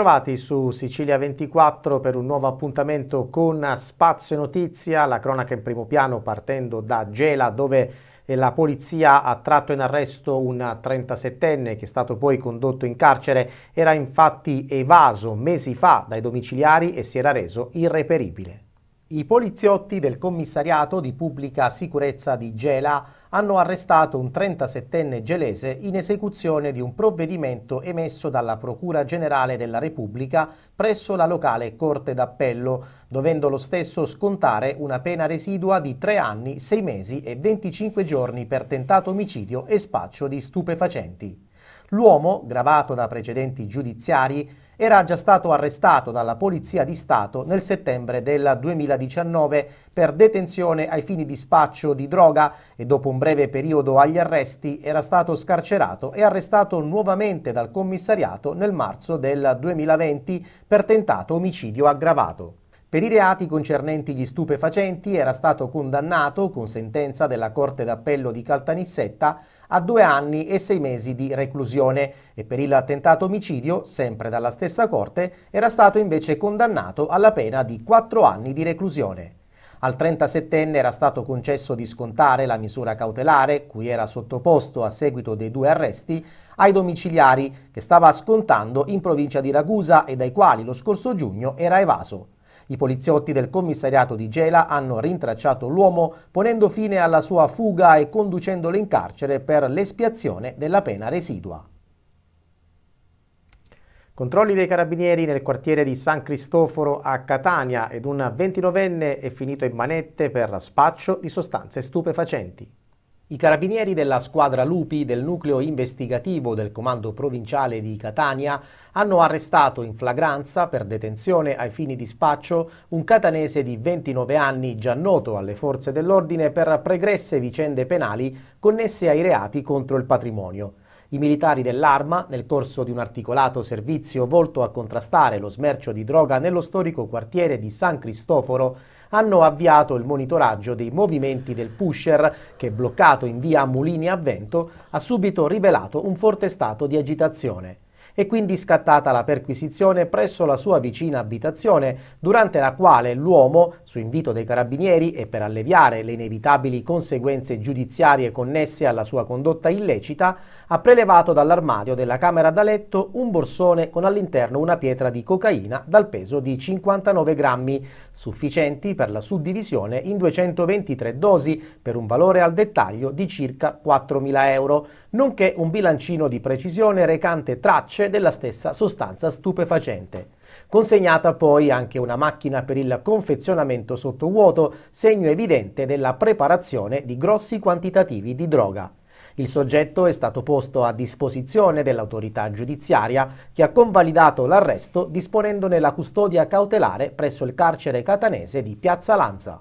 Bentrovati su Sicilia 24 per un nuovo appuntamento con Spazio Notizia, la cronaca in primo piano partendo da Gela dove la polizia ha tratto in arresto un 37enne che è stato poi condotto in carcere, era infatti evaso mesi fa dai domiciliari e si era reso irreperibile. I poliziotti del commissariato di pubblica sicurezza di Gela hanno arrestato un 37enne gelese in esecuzione di un provvedimento emesso dalla Procura Generale della Repubblica presso la locale Corte d'Appello, dovendo lo stesso scontare una pena residua di 3 anni, 6 mesi e 25 giorni per tentato omicidio e spaccio di stupefacenti. L'uomo, gravato da precedenti giudiziari, era già stato arrestato dalla Polizia di Stato nel settembre del 2019 per detenzione ai fini di spaccio di droga e dopo un breve periodo agli arresti era stato scarcerato e arrestato nuovamente dal commissariato nel marzo del 2020 per tentato omicidio aggravato. Per i reati concernenti gli stupefacenti era stato condannato, con sentenza della Corte d'Appello di Caltanissetta, a due anni e sei mesi di reclusione e per il attentato omicidio, sempre dalla stessa Corte, era stato invece condannato alla pena di quattro anni di reclusione. Al 37enne era stato concesso di scontare la misura cautelare, cui era sottoposto a seguito dei due arresti, ai domiciliari che stava scontando in provincia di Ragusa e dai quali lo scorso giugno era evaso. I poliziotti del commissariato di Gela hanno rintracciato l'uomo ponendo fine alla sua fuga e conducendolo in carcere per l'espiazione della pena residua. Controlli dei carabinieri nel quartiere di San Cristoforo a Catania ed un 29enne è finito in manette per spaccio di sostanze stupefacenti. I carabinieri della squadra Lupi del nucleo investigativo del comando provinciale di Catania hanno arrestato in flagranza per detenzione ai fini di spaccio un catanese di 29 anni già noto alle forze dell'ordine per pregresse vicende penali connesse ai reati contro il patrimonio. I militari dell'Arma, nel corso di un articolato servizio volto a contrastare lo smercio di droga nello storico quartiere di San Cristoforo, hanno avviato il monitoraggio dei movimenti del pusher che, bloccato in via Mulini a Vento, ha subito rivelato un forte stato di agitazione e quindi scattata la perquisizione presso la sua vicina abitazione, durante la quale l'uomo, su invito dei carabinieri e per alleviare le inevitabili conseguenze giudiziarie connesse alla sua condotta illecita, ha prelevato dall'armadio della camera da letto un borsone con all'interno una pietra di cocaina dal peso di 59 grammi, sufficienti per la suddivisione in 223 dosi per un valore al dettaglio di circa 4.000 euro nonché un bilancino di precisione recante tracce della stessa sostanza stupefacente. Consegnata poi anche una macchina per il confezionamento sottovuoto, segno evidente della preparazione di grossi quantitativi di droga. Il soggetto è stato posto a disposizione dell'autorità giudiziaria che ha convalidato l'arresto disponendone la custodia cautelare presso il carcere catanese di Piazza Lanza.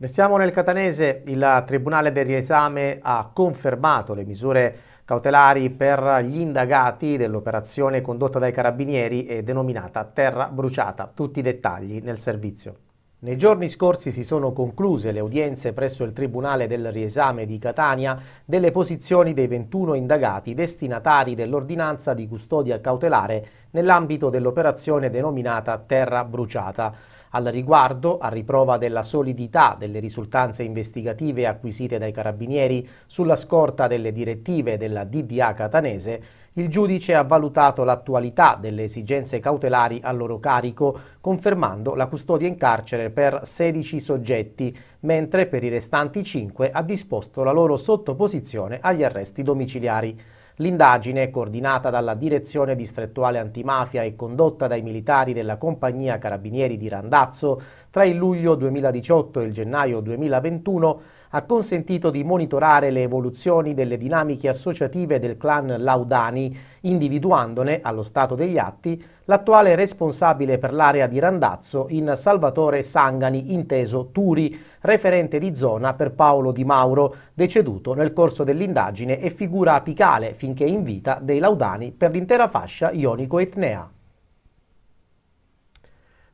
Restiamo nel catanese, il Tribunale del Riesame ha confermato le misure cautelari per gli indagati dell'operazione condotta dai carabinieri e denominata Terra Bruciata. Tutti i dettagli nel servizio. Nei giorni scorsi si sono concluse le udienze presso il Tribunale del Riesame di Catania delle posizioni dei 21 indagati destinatari dell'ordinanza di custodia cautelare nell'ambito dell'operazione denominata Terra Bruciata. Al riguardo, a riprova della solidità delle risultanze investigative acquisite dai carabinieri sulla scorta delle direttive della DDA catanese, il giudice ha valutato l'attualità delle esigenze cautelari a loro carico, confermando la custodia in carcere per 16 soggetti, mentre per i restanti 5 ha disposto la loro sottoposizione agli arresti domiciliari. L'indagine, coordinata dalla Direzione Distrettuale Antimafia e condotta dai militari della Compagnia Carabinieri di Randazzo, tra il luglio 2018 e il gennaio 2021 ha consentito di monitorare le evoluzioni delle dinamiche associative del clan Laudani, individuandone, allo stato degli atti, l'attuale responsabile per l'area di Randazzo in Salvatore Sangani, inteso Turi, referente di zona per Paolo Di Mauro, deceduto nel corso dell'indagine e figura apicale finché in vita dei Laudani per l'intera fascia ionico-etnea.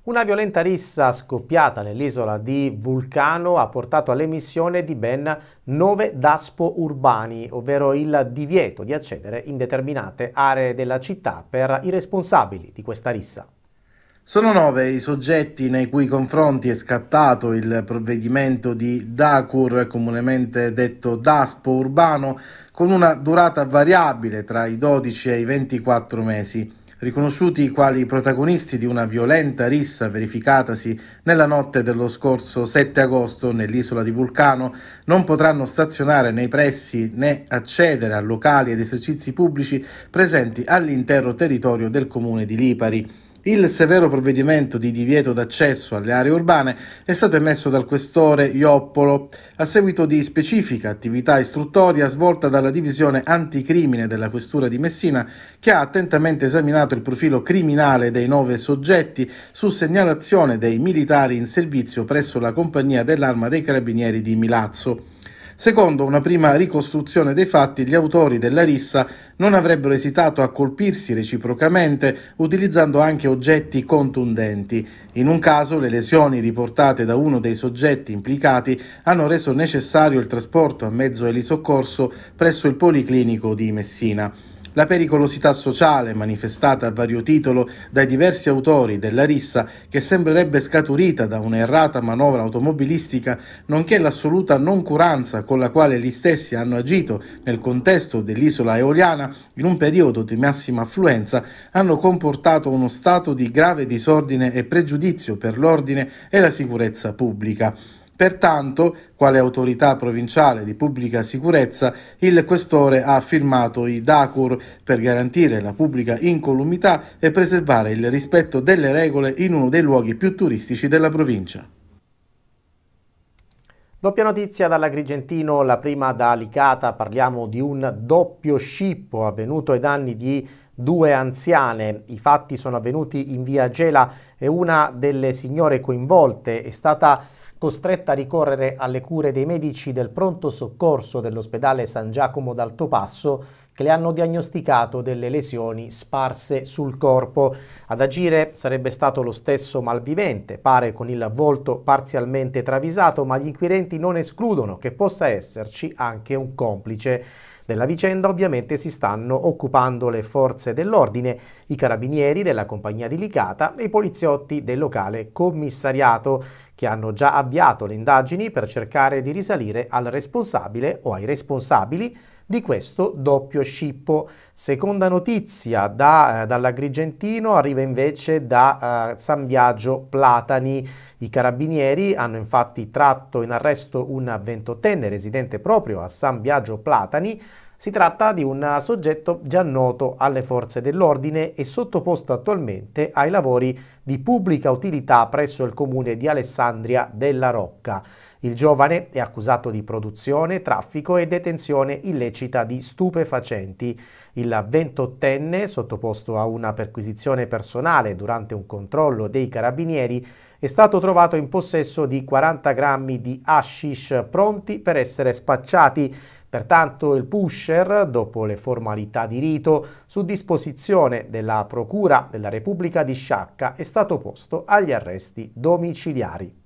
Una violenta rissa scoppiata nell'isola di Vulcano ha portato all'emissione di ben nove DASPO urbani, ovvero il divieto di accedere in determinate aree della città per i responsabili di questa rissa. Sono nove i soggetti nei cui confronti è scattato il provvedimento di DACUR, comunemente detto DASPO urbano, con una durata variabile tra i 12 e i 24 mesi riconosciuti quali protagonisti di una violenta rissa verificatasi nella notte dello scorso 7 agosto nell'isola di Vulcano, non potranno stazionare nei pressi né accedere a locali ed esercizi pubblici presenti all'intero territorio del comune di Lipari. Il severo provvedimento di divieto d'accesso alle aree urbane è stato emesso dal questore Ioppolo a seguito di specifica attività istruttoria svolta dalla divisione anticrimine della questura di Messina che ha attentamente esaminato il profilo criminale dei nove soggetti su segnalazione dei militari in servizio presso la compagnia dell'arma dei carabinieri di Milazzo. Secondo una prima ricostruzione dei fatti, gli autori della rissa non avrebbero esitato a colpirsi reciprocamente utilizzando anche oggetti contundenti. In un caso le lesioni riportate da uno dei soggetti implicati hanno reso necessario il trasporto a mezzo elisoccorso presso il Policlinico di Messina la pericolosità sociale manifestata a vario titolo dai diversi autori della rissa che sembrerebbe scaturita da un'errata manovra automobilistica, nonché l'assoluta noncuranza con la quale gli stessi hanno agito nel contesto dell'isola eoliana in un periodo di massima affluenza, hanno comportato uno stato di grave disordine e pregiudizio per l'ordine e la sicurezza pubblica. Pertanto, quale autorità provinciale di pubblica sicurezza, il questore ha firmato i DACUR per garantire la pubblica incolumità e preservare il rispetto delle regole in uno dei luoghi più turistici della provincia. Doppia notizia dall'Agrigentino, la prima da Alicata, parliamo di un doppio scippo avvenuto ai danni di due anziane. I fatti sono avvenuti in via Gela e una delle signore coinvolte è stata costretta a ricorrere alle cure dei medici del pronto soccorso dell'ospedale San Giacomo d'Alto Passo che le hanno diagnosticato delle lesioni sparse sul corpo. Ad agire sarebbe stato lo stesso malvivente, pare con il volto parzialmente travisato, ma gli inquirenti non escludono che possa esserci anche un complice. Della vicenda ovviamente si stanno occupando le forze dell'ordine, i carabinieri della compagnia di Licata e i poliziotti del locale commissariato, che hanno già avviato le indagini per cercare di risalire al responsabile o ai responsabili di questo doppio scippo. Seconda notizia da, eh, dall'Agrigentino arriva invece da eh, San Biagio Platani. I carabinieri hanno infatti tratto in arresto un ventottenne residente proprio a San Biagio Platani si tratta di un soggetto già noto alle forze dell'ordine e sottoposto attualmente ai lavori di pubblica utilità presso il comune di Alessandria della Rocca. Il giovane è accusato di produzione, traffico e detenzione illecita di stupefacenti. Il 28enne, sottoposto a una perquisizione personale durante un controllo dei carabinieri, è stato trovato in possesso di 40 grammi di hashish pronti per essere spacciati. Pertanto il pusher, dopo le formalità di rito, su disposizione della Procura della Repubblica di Sciacca, è stato posto agli arresti domiciliari.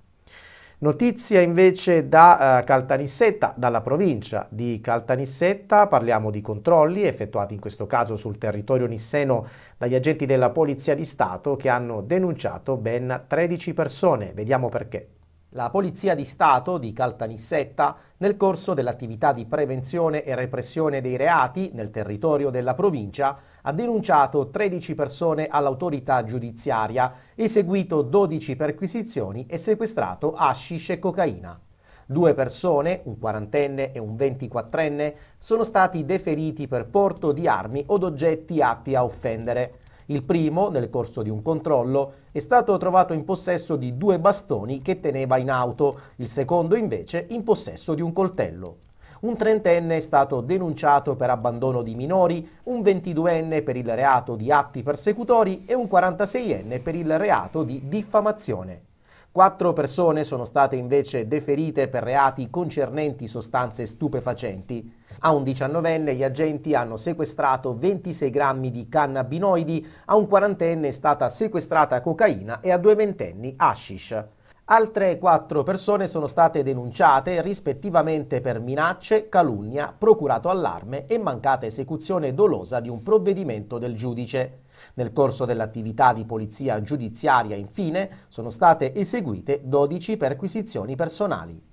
Notizia invece da eh, Caltanissetta, dalla provincia di Caltanissetta, parliamo di controlli effettuati in questo caso sul territorio nisseno dagli agenti della Polizia di Stato che hanno denunciato ben 13 persone. Vediamo perché la Polizia di Stato di Caltanissetta, nel corso dell'attività di prevenzione e repressione dei reati nel territorio della provincia, ha denunciato 13 persone all'autorità giudiziaria, eseguito 12 perquisizioni e sequestrato hashish e cocaina. Due persone, un quarantenne e un ventiquattrenne, sono stati deferiti per porto di armi od oggetti atti a offendere. Il primo, nel corso di un controllo, è stato trovato in possesso di due bastoni che teneva in auto, il secondo invece in possesso di un coltello. Un trentenne è stato denunciato per abbandono di minori, un 22enne per il reato di atti persecutori e un 46enne per il reato di diffamazione. Quattro persone sono state invece deferite per reati concernenti sostanze stupefacenti. A un 19enne gli agenti hanno sequestrato 26 grammi di cannabinoidi, a un quarantenne è stata sequestrata cocaina e a due ventenni hashish. Altre quattro persone sono state denunciate rispettivamente per minacce, calunnia, procurato allarme e mancata esecuzione dolosa di un provvedimento del giudice. Nel corso dell'attività di polizia giudiziaria, infine, sono state eseguite 12 perquisizioni personali.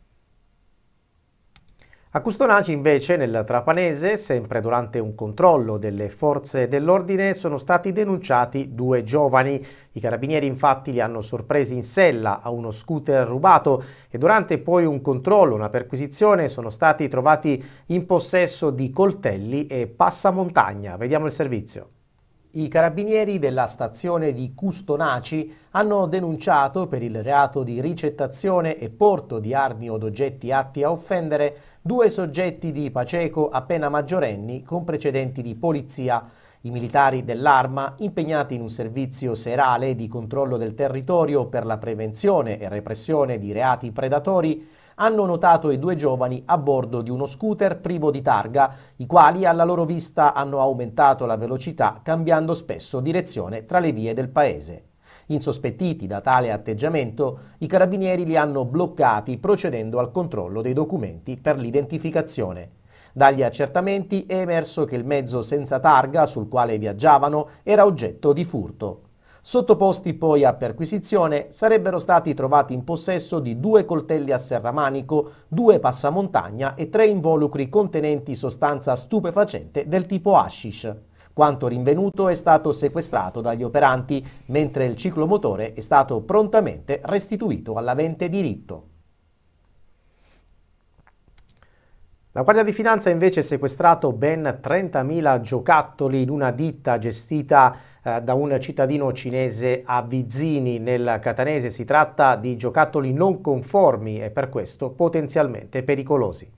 A Custonaci invece, nel Trapanese, sempre durante un controllo delle forze dell'ordine, sono stati denunciati due giovani. I carabinieri infatti li hanno sorpresi in sella a uno scooter rubato e durante poi un controllo, una perquisizione, sono stati trovati in possesso di coltelli e passamontagna. Vediamo il servizio. I carabinieri della stazione di Custonaci hanno denunciato per il reato di ricettazione e porto di armi o oggetti atti a offendere due soggetti di Paceco appena maggiorenni con precedenti di polizia. I militari dell'Arma, impegnati in un servizio serale di controllo del territorio per la prevenzione e repressione di reati predatori, hanno notato i due giovani a bordo di uno scooter privo di targa, i quali alla loro vista hanno aumentato la velocità cambiando spesso direzione tra le vie del paese. Insospettiti da tale atteggiamento, i carabinieri li hanno bloccati procedendo al controllo dei documenti per l'identificazione. Dagli accertamenti è emerso che il mezzo senza targa sul quale viaggiavano era oggetto di furto. Sottoposti poi a perquisizione, sarebbero stati trovati in possesso di due coltelli a serramanico, due passamontagna e tre involucri contenenti sostanza stupefacente del tipo hashish. Quanto rinvenuto è stato sequestrato dagli operanti, mentre il ciclomotore è stato prontamente restituito all'avente diritto. La Guardia di Finanza ha invece sequestrato ben 30.000 giocattoli in una ditta gestita eh, da un cittadino cinese a Vizzini nel Catanese. Si tratta di giocattoli non conformi e per questo potenzialmente pericolosi.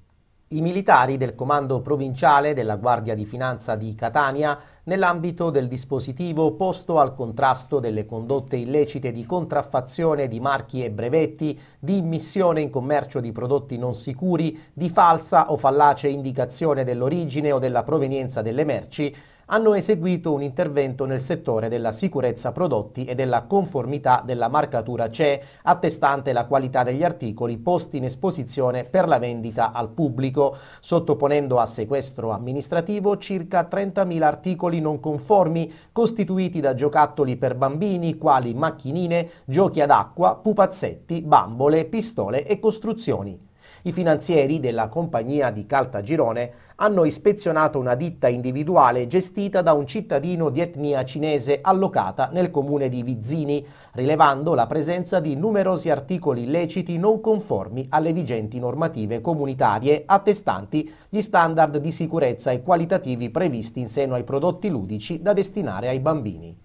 I militari del comando provinciale della Guardia di Finanza di Catania, nell'ambito del dispositivo posto al contrasto delle condotte illecite di contraffazione di marchi e brevetti, di immissione in commercio di prodotti non sicuri, di falsa o fallace indicazione dell'origine o della provenienza delle merci, hanno eseguito un intervento nel settore della sicurezza prodotti e della conformità della marcatura CE, attestante la qualità degli articoli posti in esposizione per la vendita al pubblico, sottoponendo a sequestro amministrativo circa 30.000 articoli non conformi, costituiti da giocattoli per bambini quali macchinine, giochi ad acqua, pupazzetti, bambole, pistole e costruzioni. I finanzieri della compagnia di Caltagirone hanno ispezionato una ditta individuale gestita da un cittadino di etnia cinese allocata nel comune di Vizzini, rilevando la presenza di numerosi articoli illeciti non conformi alle vigenti normative comunitarie attestanti gli standard di sicurezza e qualitativi previsti in seno ai prodotti ludici da destinare ai bambini.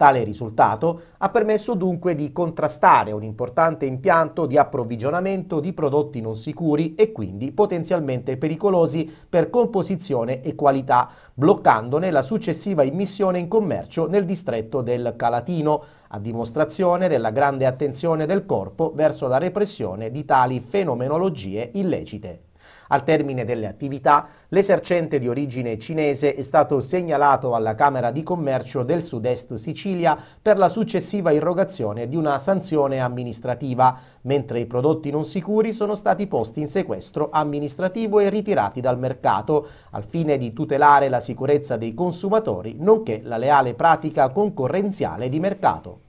Tale risultato ha permesso dunque di contrastare un importante impianto di approvvigionamento di prodotti non sicuri e quindi potenzialmente pericolosi per composizione e qualità, bloccandone la successiva immissione in commercio nel distretto del Calatino, a dimostrazione della grande attenzione del corpo verso la repressione di tali fenomenologie illecite. Al termine delle attività, l'esercente di origine cinese è stato segnalato alla Camera di Commercio del Sud-Est Sicilia per la successiva irrogazione di una sanzione amministrativa, mentre i prodotti non sicuri sono stati posti in sequestro amministrativo e ritirati dal mercato, al fine di tutelare la sicurezza dei consumatori, nonché la leale pratica concorrenziale di mercato.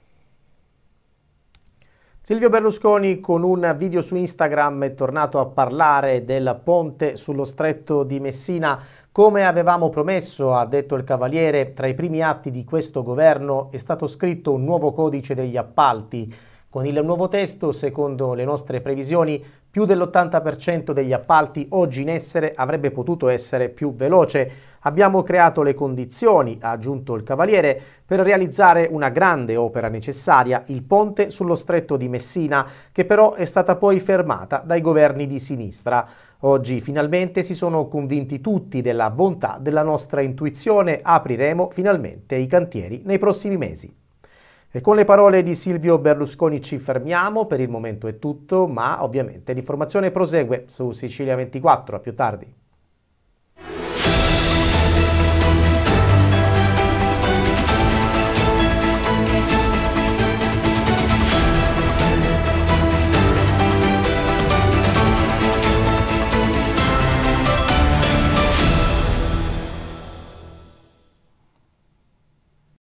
Silvio Berlusconi con un video su Instagram è tornato a parlare del ponte sullo stretto di Messina. Come avevamo promesso, ha detto il Cavaliere, tra i primi atti di questo governo è stato scritto un nuovo codice degli appalti con il nuovo testo, secondo le nostre previsioni, più dell'80% degli appalti oggi in essere avrebbe potuto essere più veloce. Abbiamo creato le condizioni, ha aggiunto il Cavaliere, per realizzare una grande opera necessaria, il ponte sullo stretto di Messina, che però è stata poi fermata dai governi di sinistra. Oggi finalmente si sono convinti tutti della bontà della nostra intuizione, apriremo finalmente i cantieri nei prossimi mesi. E con le parole di Silvio Berlusconi ci fermiamo, per il momento è tutto, ma ovviamente l'informazione prosegue su Sicilia 24, a più tardi.